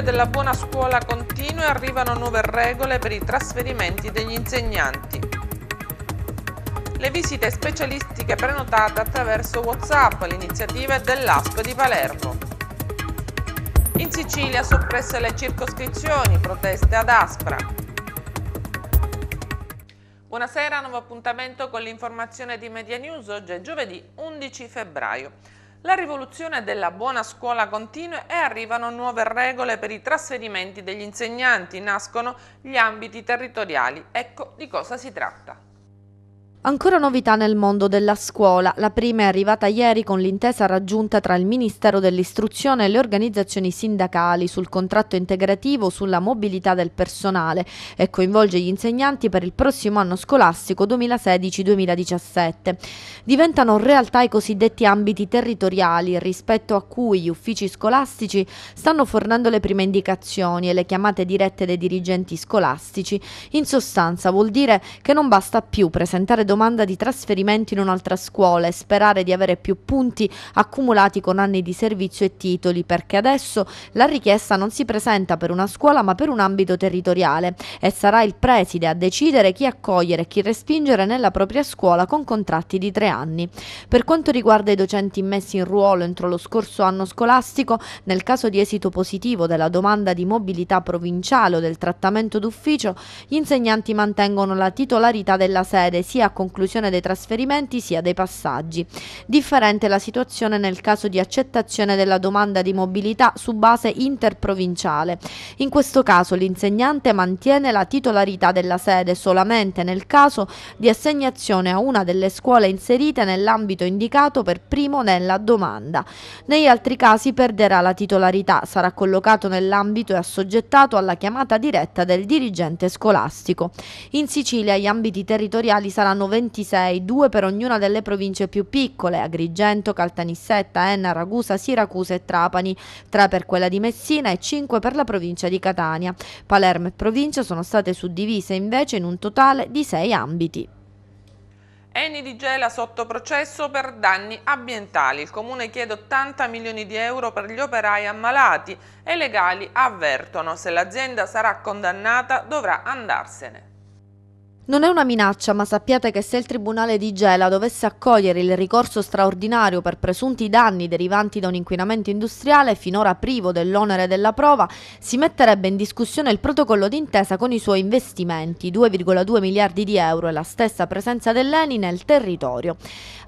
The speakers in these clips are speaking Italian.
nome della buona scuola continua e arrivano nuove regole per i trasferimenti degli insegnanti. Le visite specialistiche prenotate attraverso WhatsApp, l'iniziativa dell'ASP di Palermo. In Sicilia soppresse le circoscrizioni, proteste ad Aspra. Buonasera, nuovo appuntamento con l'informazione di Media News. Oggi è giovedì 11 febbraio. La rivoluzione della buona scuola continua e arrivano nuove regole per i trasferimenti degli insegnanti, nascono gli ambiti territoriali. Ecco di cosa si tratta. Ancora novità nel mondo della scuola. La prima è arrivata ieri con l'intesa raggiunta tra il Ministero dell'Istruzione e le organizzazioni sindacali sul contratto integrativo sulla mobilità del personale e coinvolge gli insegnanti per il prossimo anno scolastico 2016-2017. Diventano realtà i cosiddetti ambiti territoriali rispetto a cui gli uffici scolastici stanno fornendo le prime indicazioni e le chiamate dirette dei dirigenti scolastici. In sostanza vuol dire che non basta più presentare domanda di trasferimento in un'altra scuola e sperare di avere più punti accumulati con anni di servizio e titoli, perché adesso la richiesta non si presenta per una scuola ma per un ambito territoriale e sarà il preside a decidere chi accogliere e chi respingere nella propria scuola con contratti di tre anni. Per quanto riguarda i docenti immessi in ruolo entro lo scorso anno scolastico, nel caso di esito positivo della domanda di mobilità provinciale o del trattamento d'ufficio, gli insegnanti mantengono la titolarità della sede sia conclusione dei trasferimenti sia dei passaggi. Differente la situazione nel caso di accettazione della domanda di mobilità su base interprovinciale. In questo caso l'insegnante mantiene la titolarità della sede solamente nel caso di assegnazione a una delle scuole inserite nell'ambito indicato per primo nella domanda. Negli altri casi perderà la titolarità, sarà collocato nell'ambito e assoggettato alla chiamata diretta del dirigente scolastico. In Sicilia gli ambiti territoriali saranno 26, due per ognuna delle province più piccole, Agrigento, Caltanissetta, Enna, Ragusa, Siracusa e Trapani, tre per quella di Messina e cinque per la provincia di Catania. Palermo e provincia sono state suddivise invece in un totale di sei ambiti. Eni di Gela sotto processo per danni ambientali. Il comune chiede 80 milioni di euro per gli operai ammalati e legali avvertono se l'azienda sarà condannata dovrà andarsene. Non è una minaccia, ma sappiate che se il Tribunale di Gela dovesse accogliere il ricorso straordinario per presunti danni derivanti da un inquinamento industriale, finora privo dell'onere della prova, si metterebbe in discussione il protocollo d'intesa con i suoi investimenti, 2,2 miliardi di euro e la stessa presenza dell'ENI nel territorio.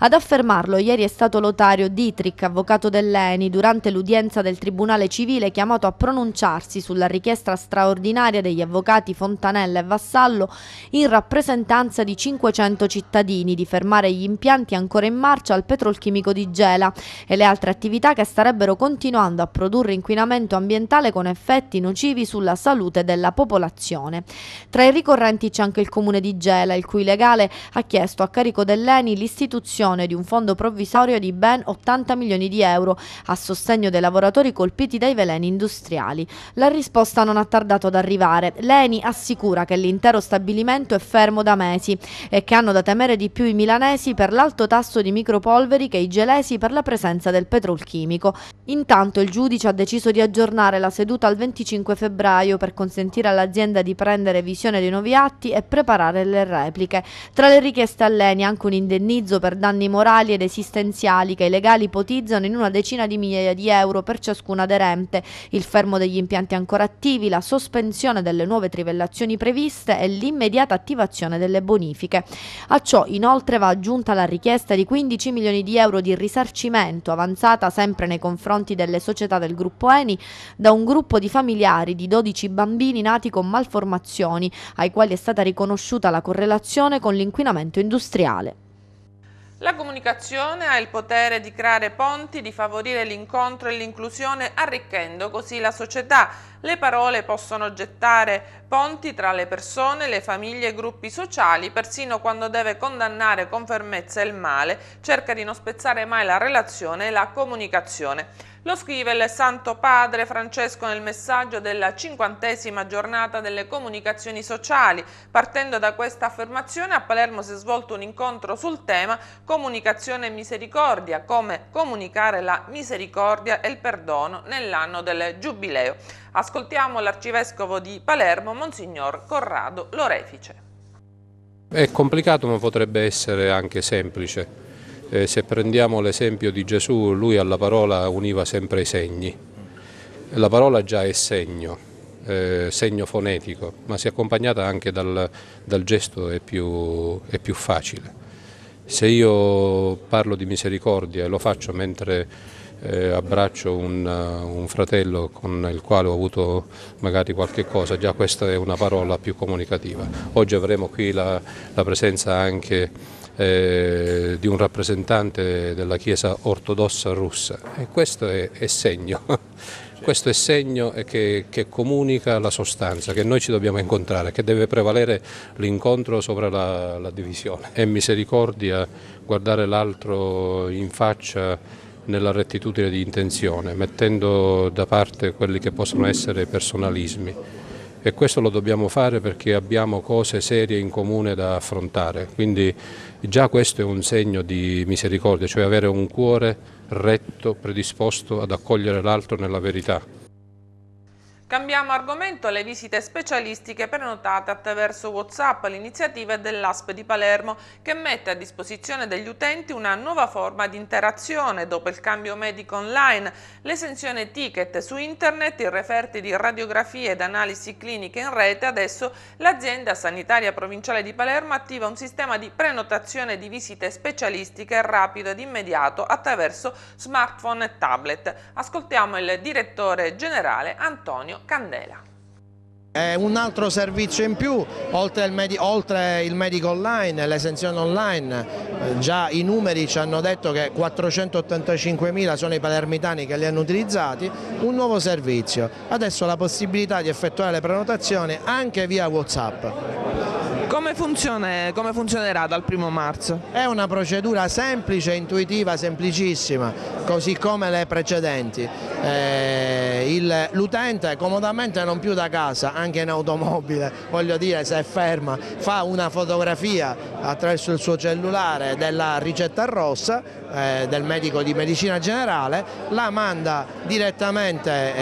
Ad affermarlo ieri è stato Lotario Dietrich, avvocato dell'ENI, durante l'udienza del Tribunale Civile chiamato a pronunciarsi sulla richiesta straordinaria degli avvocati Fontanella e Vassallo in rapporto rappresentanza di 500 cittadini di fermare gli impianti ancora in marcia al petrolchimico di Gela e le altre attività che starebbero continuando a produrre inquinamento ambientale con effetti nocivi sulla salute della popolazione. Tra i ricorrenti c'è anche il comune di Gela, il cui legale ha chiesto a carico dell'ENI l'istituzione di un fondo provvisorio di ben 80 milioni di euro a sostegno dei lavoratori colpiti dai veleni industriali. La risposta non ha tardato ad arrivare. L'ENI assicura che l'intero stabilimento è fermo da mesi e che hanno da temere di più i milanesi per l'alto tasso di micropolveri che i gelesi per la presenza del petrolchimico. Intanto il giudice ha deciso di aggiornare la seduta al 25 febbraio per consentire all'azienda di prendere visione dei nuovi atti e preparare le repliche. Tra le richieste all'ENI anche un indennizzo per danni morali ed esistenziali che i legali ipotizzano in una decina di migliaia di euro per ciascun aderente, il fermo degli impianti ancora attivi, la sospensione delle nuove trivellazioni previste e l'immediata attivazione l'attivazione delle bonifiche. A ciò inoltre va aggiunta la richiesta di 15 milioni di euro di risarcimento avanzata sempre nei confronti delle società del gruppo Eni da un gruppo di familiari di 12 bambini nati con malformazioni ai quali è stata riconosciuta la correlazione con l'inquinamento industriale. La comunicazione ha il potere di creare ponti, di favorire l'incontro e l'inclusione, arricchendo così la società. Le parole possono gettare ponti tra le persone, le famiglie e gruppi sociali, persino quando deve condannare con fermezza il male, cerca di non spezzare mai la relazione e la comunicazione. Lo scrive il Santo Padre Francesco nel messaggio della cinquantesima giornata delle comunicazioni sociali. Partendo da questa affermazione a Palermo si è svolto un incontro sul tema comunicazione e misericordia, come comunicare la misericordia e il perdono nell'anno del Giubileo. Ascoltiamo l'arcivescovo di Palermo, Monsignor Corrado Lorefice. È complicato ma potrebbe essere anche semplice eh, se prendiamo l'esempio di Gesù, lui alla parola univa sempre i segni. La parola già è segno, eh, segno fonetico, ma se accompagnata anche dal, dal gesto è più, è più facile. Se io parlo di misericordia e lo faccio mentre eh, abbraccio un, un, fratello con il quale ho avuto magari qualche cosa, già questa è una parola più comunicativa. Oggi avremo qui la, la presenza anche eh, di un rappresentante della Chiesa ortodossa russa e questo è, è segno. Questo è segno che, che, comunica la sostanza, che noi ci dobbiamo incontrare, che deve prevalere l'incontro sopra la, la divisione. È misericordia guardare l'altro in faccia nella rettitudine di intenzione, mettendo da parte quelli che possono essere personalismi e questo lo dobbiamo fare perché abbiamo cose serie in comune da affrontare, quindi già questo è un segno di misericordia, cioè avere un cuore retto, predisposto ad accogliere l'altro nella verità. Cambiamo argomento le visite specialistiche prenotate attraverso Whatsapp, l'iniziativa dell'ASP di Palermo che mette a disposizione degli utenti una nuova forma di interazione dopo il cambio medico online, l'esenzione ticket su internet, i referti di radiografie ed analisi cliniche in rete. Adesso l'azienda sanitaria provinciale di Palermo attiva un sistema di prenotazione di visite specialistiche rapido ed immediato attraverso smartphone e tablet. Ascoltiamo il direttore generale Antonio Candela. È un altro servizio in più, oltre il, oltre il medico online, l'esenzione online, già i numeri ci hanno detto che 485.000 sono i palermitani che li hanno utilizzati, un nuovo servizio. Adesso la possibilità di effettuare le prenotazioni anche via Whatsapp. Come, funziona, come, funzionerà dal primo marzo? È una procedura semplice, intuitiva, semplicissima, così come le precedenti. Eh, l'utente comodamente non più da casa, anche in automobile, voglio dire se è ferma, fa una fotografia attraverso il suo cellulare della ricetta rossa eh, del medico di medicina generale, la manda direttamente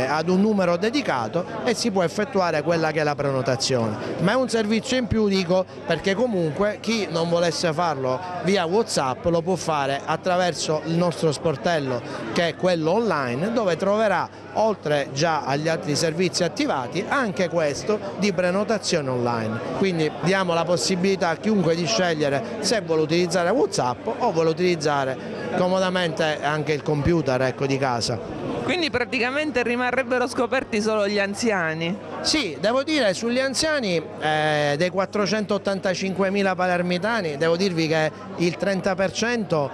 eh, ad un numero dedicato e si può effettuare quella che è la prenotazione. Ma è un servizio in più, dico, perché comunque chi non volesse farlo via Whatsapp lo può fare attraverso il nostro sportello che è quello online dove troverà oltre già agli altri servizi attivati anche questo di prenotazione online. Quindi diamo la possibilità a chiunque comunque di scegliere se vuole utilizzare Whatsapp o vuole utilizzare comodamente anche il computer ecco, di casa. Quindi praticamente rimarrebbero scoperti solo gli anziani? Sì, devo dire sugli anziani eh, dei 485.000 palermitani devo dirvi che il 30%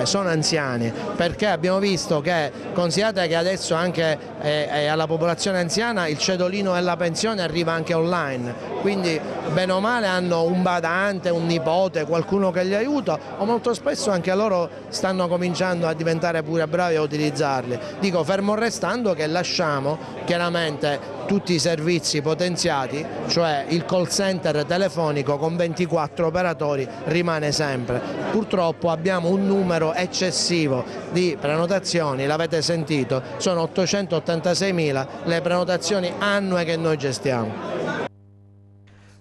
eh, sono anziani perché abbiamo visto che considerate che adesso anche eh, eh alla popolazione anziana il cedolino della pensione arriva anche online quindi bene o male hanno un badante, un nipote, qualcuno che li aiuta o molto spesso anche loro stanno cominciando a diventare pure bravi a utilizzarli dico fermo restando che lasciamo chiaramente tutti i servizi potenziati, cioè il call center telefonico con 24 operatori rimane sempre. Purtroppo abbiamo un numero eccessivo di prenotazioni, l'avete sentito, sono 886.000 le prenotazioni annue che noi gestiamo.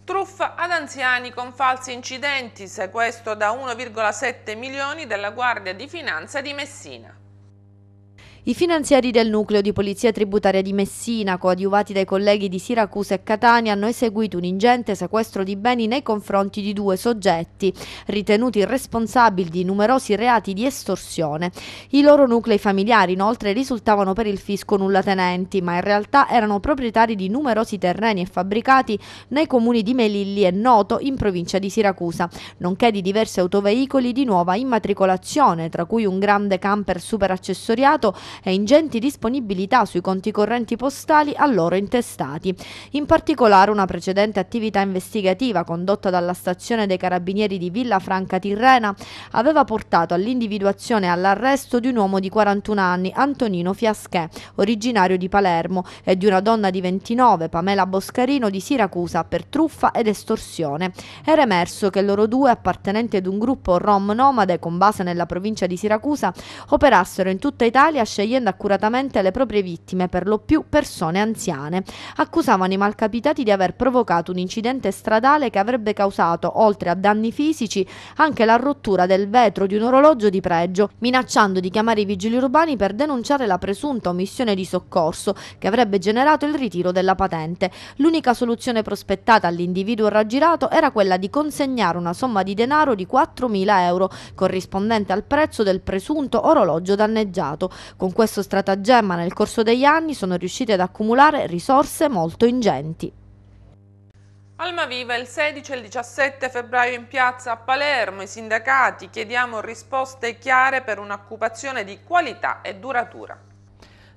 Truffa ad anziani con falsi incidenti, sequestro da 1,7 milioni della Guardia di Finanza di Messina. I finanzieri del nucleo di polizia tributaria di Messina, coadiuvati dai colleghi di Siracusa e Catania, hanno eseguito un ingente sequestro di beni nei confronti di due soggetti, ritenuti responsabili di numerosi reati di estorsione. I loro nuclei familiari inoltre risultavano per il fisco nullatenenti, ma in realtà erano proprietari di numerosi terreni e fabbricati nei comuni di Melilli e Noto, in provincia di Siracusa, nonché di diversi autoveicoli di nuova immatricolazione, tra cui un grande camper superaccessoriato e ingenti disponibilità sui conti correnti postali a loro intestati. In particolare una precedente attività investigativa condotta dalla stazione dei carabinieri di Villa Franca Tirrena aveva portato all'individuazione e all'arresto di un uomo di 41 anni, Antonino Fiaschè, originario di Palermo, e di una donna di 29, Pamela Boscarino, di Siracusa, per truffa ed estorsione. Era emerso che loro due, appartenenti ad un gruppo rom nomade con base nella provincia di Siracusa, operassero in tutta Italia scegliendo accuratamente le proprie vittime, per lo più persone anziane. Accusavano i malcapitati di aver provocato un incidente stradale che avrebbe causato, oltre a danni fisici, anche la rottura del vetro di un orologio di pregio, minacciando di chiamare i vigili urbani per denunciare la presunta omissione di soccorso che avrebbe generato il ritiro della patente. L'unica soluzione prospettata all'individuo raggirato era quella di consegnare una somma di denaro di 4.000 euro, corrispondente al prezzo del presunto orologio danneggiato. Con con questo stratagemma nel corso degli anni sono riusciti ad accumulare risorse molto ingenti. Almaviva il 16 e il 17 febbraio in piazza a Palermo, i sindacati chiediamo risposte chiare per un'occupazione di qualità e duratura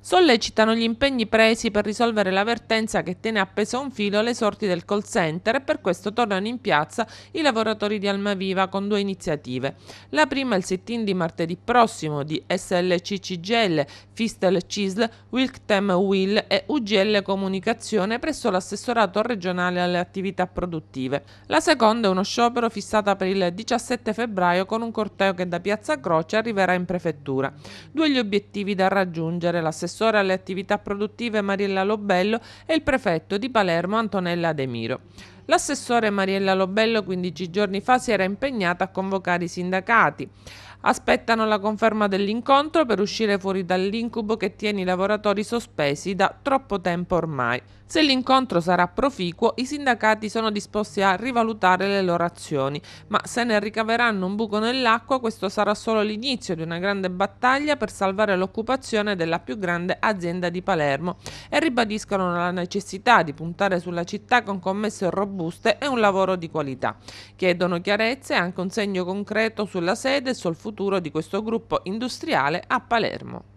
sollecitano gli impegni presi per risolvere l'avvertenza che tiene appeso un filo le sorti del call center e per questo tornano in piazza i lavoratori di Almaviva con due iniziative. La prima è il sit-in di martedì prossimo di SLC CGL Fistel CISL, Wilktem Will e UGL Comunicazione presso l'assessorato regionale alle attività produttive. La seconda è uno sciopero fissata per il 17 febbraio con un corteo che da Piazza Croce arriverà in prefettura. Due gli obiettivi da raggiungere, l'assessore alle attività produttive Mariella Lobello e il prefetto di Palermo Antonella De Miro. L'assessore Mariella Lobello 15 giorni fa si era impegnata a convocare i sindacati aspettano la conferma dell'incontro per uscire fuori dall'incubo che tiene i lavoratori sospesi da troppo tempo ormai. Se l'incontro sarà proficuo, i sindacati sono disposti a rivalutare le loro azioni, ma se ne ricaveranno un buco nell'acqua, questo sarà solo l'inizio di una grande battaglia per salvare l'occupazione della più grande azienda di Palermo e ribadiscono la necessità di puntare sulla città con commesse robuste e un lavoro di qualità. Chiedono chiarezza e anche un segno concreto sulla sede e sul futuro di questo gruppo industriale a Palermo.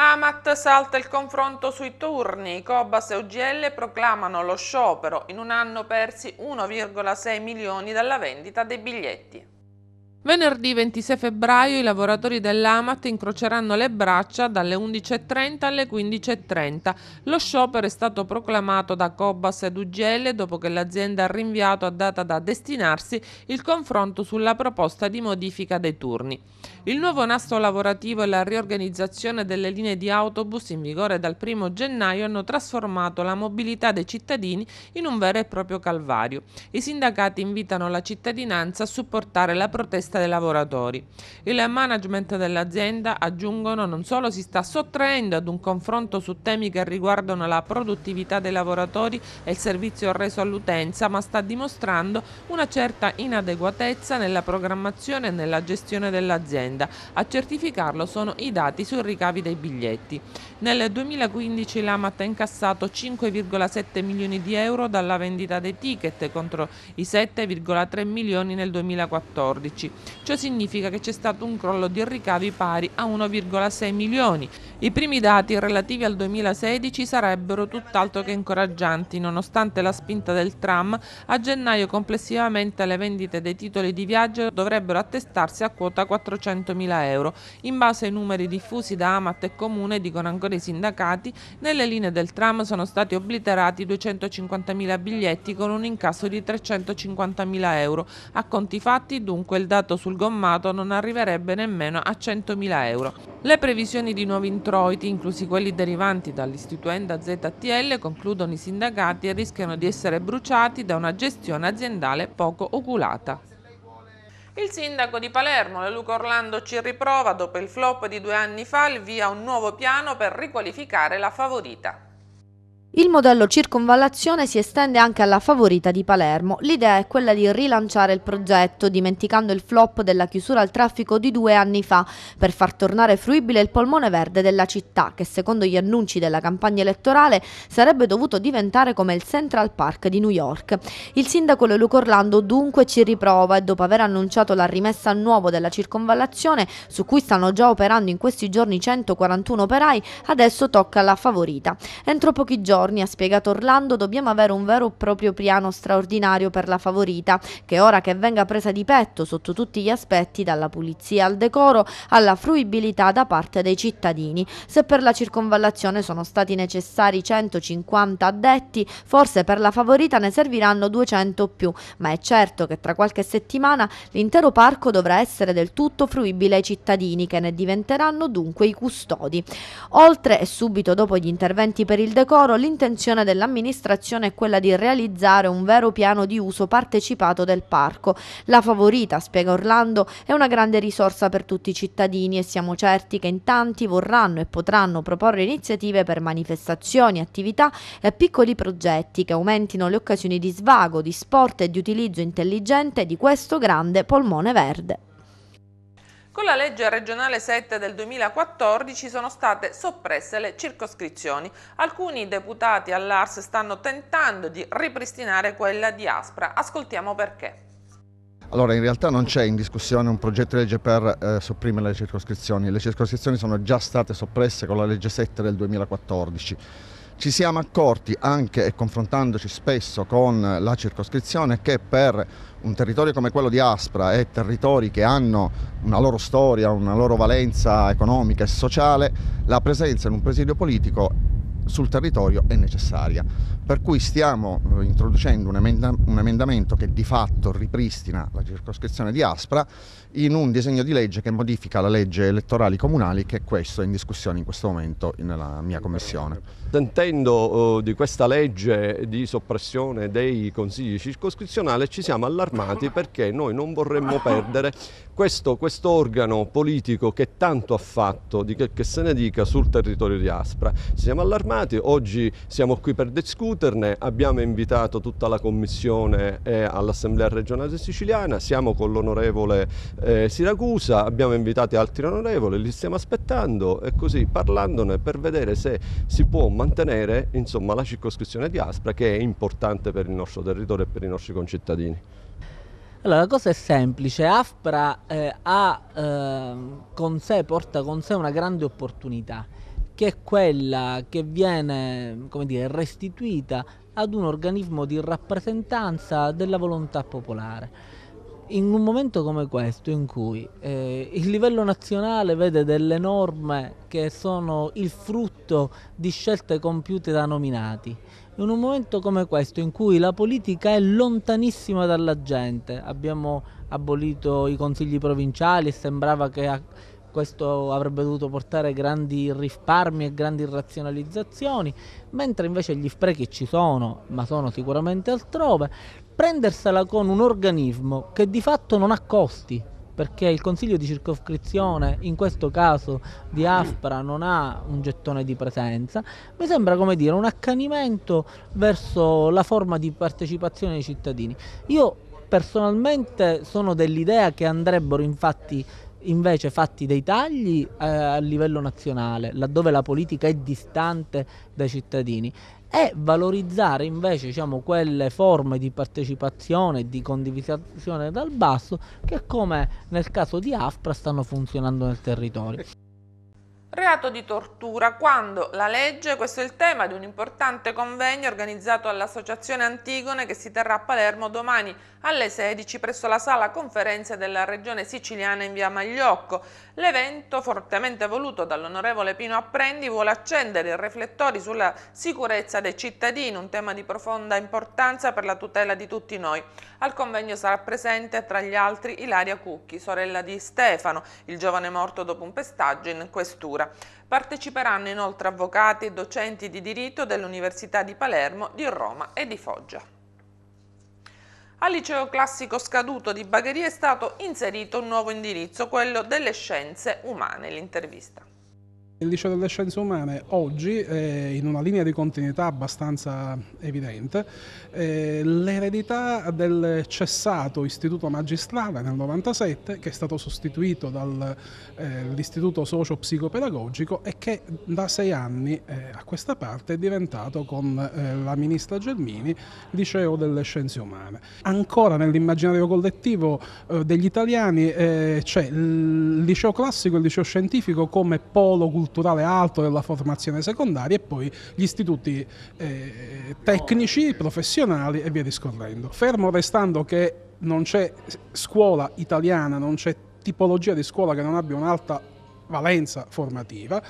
Amat salta il confronto sui turni, Cobas e UGL proclamano lo sciopero, in un anno persi 1,6 milioni dalla vendita dei biglietti. Venerdì 26 febbraio i lavoratori dell'Amat incroceranno le braccia dalle 11.30 alle 15.30. Lo sciopero è stato proclamato da Cobas ed UGL dopo che l'azienda ha rinviato a data da destinarsi il confronto sulla proposta di modifica dei turni. Il nuovo nastro lavorativo e la riorganizzazione delle linee di autobus in vigore dal 1 gennaio hanno trasformato la mobilità dei cittadini in un vero e proprio calvario. I sindacati invitano la cittadinanza a supportare la protesta testa dei lavoratori. Il management dell'azienda, aggiungono, non solo si sta sottraendo ad un confronto su temi che riguardano la produttività dei lavoratori e il servizio reso all'utenza, ma sta dimostrando una certa inadeguatezza nella programmazione e nella gestione dell'azienda. A certificarlo sono i dati sui ricavi dei biglietti. Nel 2015 l'AMAT ha incassato 5,7 milioni di euro dalla vendita dei ticket contro i 7,3 milioni nel 2014. Ciò significa che c'è stato un crollo di ricavi pari a 1,6 milioni. I primi dati relativi al 2016 sarebbero tutt'altro che incoraggianti, nonostante la spinta del tram, a gennaio complessivamente le vendite dei titoli di viaggio dovrebbero attestarsi a quota 400 mila euro, in base ai numeri diffusi da AMAT e Comune dicono ancora direttore i sindacati, nelle linee del tram sono stati obliterati 250.000 biglietti con un incasso di 350.000 euro. A conti fatti, dunque, il dato sul gommato non arriverebbe nemmeno a 100.000 euro. Le previsioni di nuovi introiti, inclusi quelli derivanti dall'istituenda ZTL, concludono i sindacati e rischiano di essere bruciati da una gestione aziendale poco oculata. Il sindaco di Palermo, Luca Orlando, ci riprova dopo il flop di due anni fa, il via un nuovo piano per riqualificare la favorita. Il modello circonvallazione si estende anche alla favorita di Palermo. L'idea è quella di rilanciare il progetto, dimenticando il flop della chiusura al traffico di due anni fa, per far tornare fruibile il polmone verde della città, che secondo gli annunci della campagna elettorale sarebbe dovuto diventare come il Central Park di New York. Il sindaco Leluco Orlando dunque ci riprova e dopo aver annunciato la rimessa a nuovo della circonvallazione, su cui stanno già operando in questi giorni 141 operai, adesso tocca alla favorita. Entro pochi giorni giorni, ha spiegato Orlando, dobbiamo avere un vero e proprio piano straordinario per la favorita, che ora che venga presa di petto sotto tutti gli aspetti, dalla pulizia al decoro, alla fruibilità da parte dei cittadini. Se per la circonvallazione sono stati necessari 150 addetti, forse per la favorita ne serviranno 200 o più, ma è certo che tra qualche settimana l'intero parco dovrà essere del tutto fruibile ai cittadini, che ne diventeranno dunque i custodi. Oltre e subito dopo gli interventi per il decoro, l'intenzione dell'amministrazione è quella di realizzare un vero piano di uso partecipato del parco. La favorita, spiega Orlando, è una grande risorsa per tutti i cittadini e siamo certi che in tanti vorranno e potranno proporre iniziative per manifestazioni, attività e piccoli progetti che aumentino le occasioni di svago, di sport e di utilizzo intelligente di questo grande polmone verde. Con la legge regionale 7 del 2014 sono state soppresse le circoscrizioni. Alcuni deputati all'ARS stanno tentando di ripristinare quella di Aspra. Ascoltiamo perché. Allora, in realtà non c'è in discussione un progetto di legge per eh, sopprimere le circoscrizioni. Le circoscrizioni sono già state soppresse con la legge 7 del 2014. Ci siamo accorti anche e confrontandoci spesso con la circoscrizione che per un territorio come quello di Aspra e eh, territori che hanno una loro storia, una loro valenza economica e sociale, la presenza in un presidio politico sul territorio è necessaria per cui stiamo eh, introducendo un, emenda un, emendamento che di fatto ripristina la circoscrizione di Aspra in un disegno di legge che modifica la legge elettorali comunali che è questo in discussione in questo momento nella mia commissione. Sentendo uh, oh, di questa legge di soppressione dei consigli circoscrizionali ci siamo allarmati perché noi non vorremmo perdere questo, quest organo politico che tanto ha fatto, di che, che se ne dica, sul territorio di Aspra. Ci siamo allarmati, oggi siamo qui per discutere discuterne, abbiamo invitato tutta la commissione eh, all'Assemblea regionale siciliana, siamo con l'onorevole eh, Siracusa, abbiamo invitato altri onorevoli, li stiamo aspettando e così parlandone per vedere se si può mantenere insomma, la circoscrizione di Aspra che è importante per il nostro territorio e per i nostri concittadini. Allora, la cosa è semplice, Aspra eh, ha, eh, con sé, porta con sé una grande opportunità che è quella che viene come dire, restituita ad un organismo di rappresentanza della volontà popolare. In un momento come questo, in cui eh, il livello nazionale vede delle norme che sono il frutto di scelte compiute da nominati, in un momento come questo, in cui la politica è lontanissima dalla gente, abbiamo abolito i consigli provinciali e sembrava che questo avrebbe dovuto portare grandi risparmi e grandi razionalizzazioni, mentre invece gli sprechi ci sono, ma sono sicuramente altrove, prendersela con un organismo che di fatto non ha costi, perché il consiglio di circoscrizione in questo caso di Aspra non ha un gettone di presenza, mi sembra come dire un accanimento verso la forma di partecipazione dei cittadini. Io personalmente sono dell'idea che andrebbero infatti invece fatti dei tagli eh, a livello nazionale, laddove la politica è distante dai cittadini e valorizzare invece diciamo, quelle forme di partecipazione e di condivisione dal basso che come nel caso di Afra stanno funzionando nel territorio. Reato di tortura, quando la legge, questo è il tema di un importante convegno organizzato all'Associazione Antigone che si terrà a Palermo domani alle 16 presso la sala conferenze della regione siciliana in via Magliocco. L'evento, fortemente voluto dall'onorevole Pino Apprendi, vuole accendere i riflettori sulla sicurezza dei cittadini, un tema di profonda importanza per la tutela di tutti noi. Al convegno sarà presente tra gli altri Ilaria Cucchi, sorella di Stefano, il giovane morto dopo un pestaggio in questura magistratura. Parteciperanno inoltre avvocati e docenti di diritto dell'Università di Palermo, di Roma e di Foggia. Al liceo classico scaduto di Bagheria è stato inserito un nuovo indirizzo, quello delle scienze umane, l'intervista. Il liceo delle scienze umane oggi, eh, in una linea di continuità abbastanza evidente, eh, eredità del cessato istituto magistrale nel 97 che è stato sostituito dall'istituto eh, socio-psicopedagogico e che da sei anni eh, a questa parte è diventato con eh, la ministra Gelmini liceo delle scienze umane. Ancora nell'immaginario collettivo eh, degli italiani eh, c'è il liceo classico e il liceo scientifico come polo culturale alto della formazione secondaria e poi gli istituti eh, tecnici, professionali e via discorrendo discorrendo. Fermo restando che non c'è scuola italiana, non c'è tipologia di scuola che non abbia un'alta valenza formativa,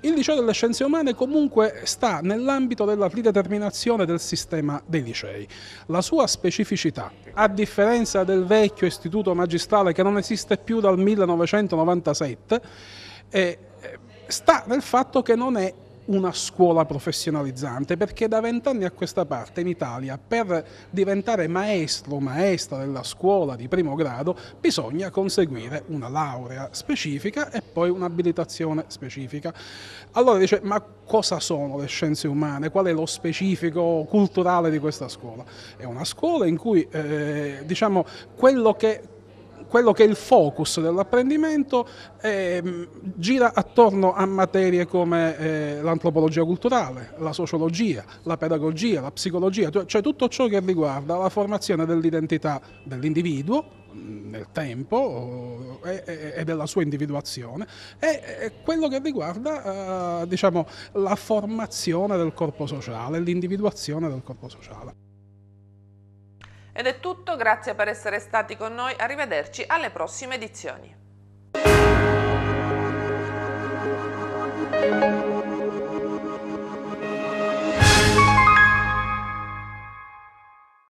il liceo delle scienze umane comunque sta nell'ambito della rideterminazione del sistema dei licei. La sua specificità, a differenza del vecchio istituto magistrale che non esiste più dal 1997, eh, sta nel fatto che non è una scuola professionalizzante perché da vent'anni a questa parte in Italia per diventare maestro o maestra della scuola di primo grado bisogna conseguire una laurea specifica e poi un'abilitazione specifica. Allora dice ma cosa sono le scienze umane? Qual è lo specifico culturale di questa scuola? È una scuola in cui eh, diciamo quello che quello che è il focus dell'apprendimento eh, gira attorno a materie come eh, l'antropologia culturale, la sociologia, la pedagogia, la psicologia, cioè, cioè tutto ciò che riguarda la formazione dell'identità dell'individuo nel tempo e, eh, eh, eh, e, della sua individuazione e, e quello che riguarda eh, diciamo, la formazione del corpo sociale, l'individuazione del corpo sociale. Ed è tutto, grazie per essere stati con noi, arrivederci alle prossime edizioni.